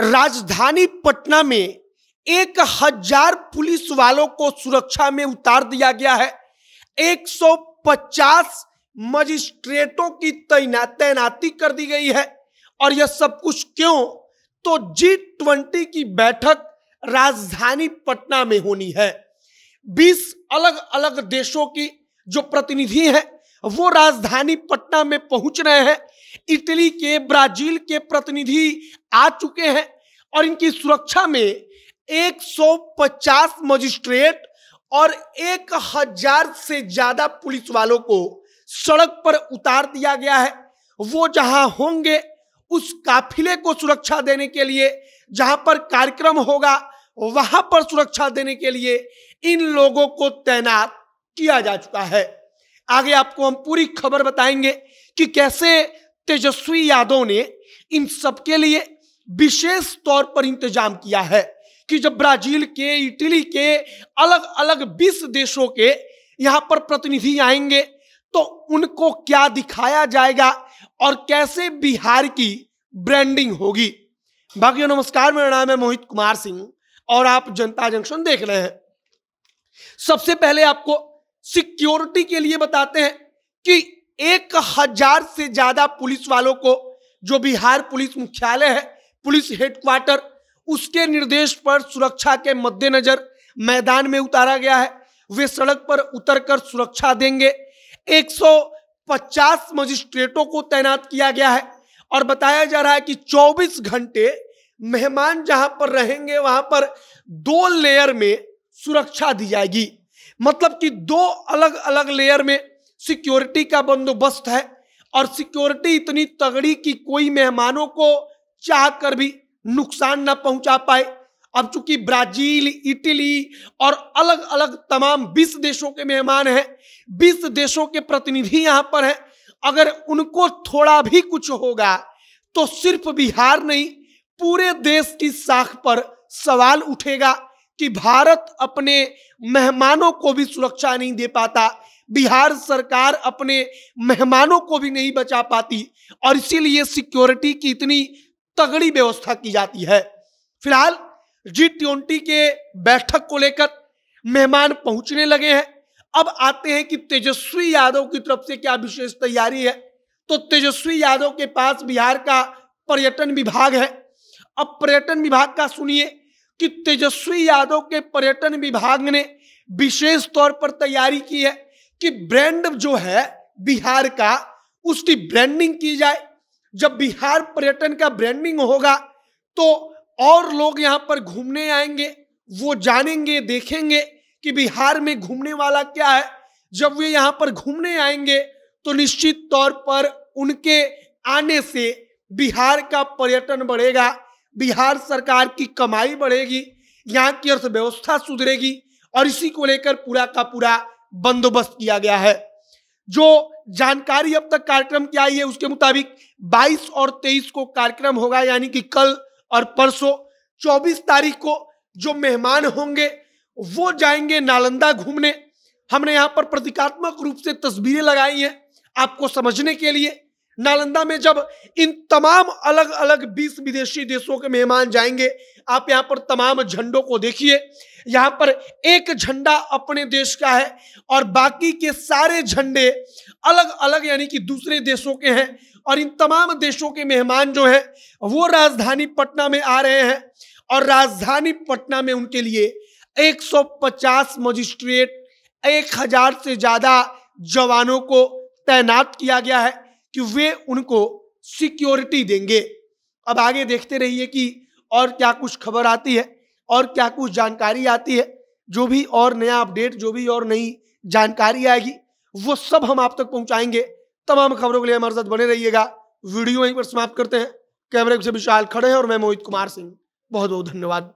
राजधानी पटना में एक हजार पुलिस वालों को सुरक्षा में उतार दिया गया है 150 मजिस्ट्रेटों की तैनात तैनाती कर दी गई है और यह सब कुछ क्यों तो जी ट्वेंटी की बैठक राजधानी पटना में होनी है 20 अलग अलग देशों की जो प्रतिनिधि हैं वो राजधानी पटना में पहुंच रहे हैं इटली के ब्राजील के प्रतिनिधि आ चुके हैं और इनकी सुरक्षा में 150 मजिस्ट्रेट और 1000 से ज्यादा पुलिस वालों को सड़क पर उतार दिया गया है वो जहां होंगे उस काफिले को सुरक्षा देने के लिए जहां पर कार्यक्रम होगा वहां पर सुरक्षा देने के लिए इन लोगों को तैनात किया जा चुका है आगे आपको हम पूरी खबर बताएंगे कि कैसे तेजस्वी यादव ने इन सबके लिए विशेष तौर पर इंतजाम किया है कि जब ब्राजील के इटली के अलग अलग 20 देशों के यहाँ पर प्रतिनिधि आएंगे तो उनको क्या दिखाया जाएगा और कैसे बिहार की ब्रांडिंग होगी बाकी नमस्कार मेरा नाम है मोहित कुमार सिंह और आप जनता जंक्शन देख रहे हैं सबसे पहले आपको सिक्योरिटी के लिए बताते हैं कि एक हजार से ज्यादा पुलिस वालों को जो बिहार पुलिस मुख्यालय है पुलिस हेडक्वार्टर उसके निर्देश पर सुरक्षा के मद्देनजर मैदान में उतारा गया है वे सड़क पर उतरकर सुरक्षा देंगे 150 मजिस्ट्रेटों को तैनात किया गया है और बताया जा रहा है कि 24 घंटे मेहमान जहां पर रहेंगे वहां पर दो लेयर में सुरक्षा दी जाएगी मतलब कि दो अलग अलग लेयर में सिक्योरिटी का बंदोबस्त है और सिक्योरिटी इतनी तगड़ी कि कोई मेहमानों को चाह कर भी नुकसान ना पहुंचा पाए अब चूंकि ब्राजील इटली और अलग अलग तमाम 20 देशों के मेहमान हैं 20 देशों के प्रतिनिधि यहां पर हैं अगर उनको थोड़ा भी कुछ होगा तो सिर्फ बिहार नहीं पूरे देश की साख पर सवाल उठेगा कि भारत अपने मेहमानों को भी सुरक्षा नहीं दे पाता बिहार सरकार अपने मेहमानों को भी नहीं बचा पाती और इसीलिए सिक्योरिटी की इतनी तगड़ी व्यवस्था की जाती है फिलहाल जी ट्वेंटी के बैठक को लेकर मेहमान पहुंचने लगे हैं अब आते हैं कि तेजस्वी यादव की तरफ से क्या विशेष तैयारी है तो तेजस्वी यादव के पास बिहार का पर्यटन विभाग है अब पर्यटन विभाग का सुनिए कि तेजस्वी यादव के पर्यटन विभाग ने विशेष तौर पर तैयारी की है कि ब्रांड जो है बिहार का उसकी ब्रांडिंग की जाए जब बिहार पर्यटन का ब्रांडिंग होगा तो और लोग यहाँ पर घूमने आएंगे वो जानेंगे देखेंगे कि बिहार में घूमने वाला क्या है जब वे यहाँ पर घूमने आएंगे तो निश्चित तौर पर उनके आने से बिहार का पर्यटन बढ़ेगा बिहार सरकार की कमाई बढ़ेगी यहाँ की अर्थव्यवस्था सुधरेगी और इसी को लेकर पूरा का पूरा बंदोबस्त किया गया है जो जानकारी अब तक कार्यक्रम की आई है उसके मुताबिक 22 और 23 को कार्यक्रम होगा यानी कि कल और परसों 24 तारीख को जो मेहमान होंगे वो जाएंगे नालंदा घूमने हमने यहाँ पर प्रतीकात्मक रूप से तस्वीरें लगाई हैं आपको समझने के लिए नालंदा में जब इन तमाम अलग अलग 20 विदेशी देशों के मेहमान जाएंगे आप यहाँ पर तमाम झंडों को देखिए यहाँ पर एक झंडा अपने देश का है और बाकी के सारे झंडे अलग अलग यानी कि दूसरे देशों के हैं और इन तमाम देशों के मेहमान जो हैं वो राजधानी पटना में आ रहे हैं और राजधानी पटना में उनके लिए 150 मजिस्ट्रेट 1000 से ज़्यादा जवानों को तैनात किया गया है कि वे उनको सिक्योरिटी देंगे अब आगे देखते रहिए कि और क्या कुछ खबर आती है और क्या कुछ जानकारी आती है जो भी और नया अपडेट जो भी और नई जानकारी आएगी वो सब हम आप तक पहुंचाएंगे तमाम खबरों के लिए हमारे साथ बने रहिएगा वीडियो यहीं पर समाप्त करते हैं कैमरे से विशाल खड़े हैं और मैं मोहित कुमार सिंह बहुत बहुत धन्यवाद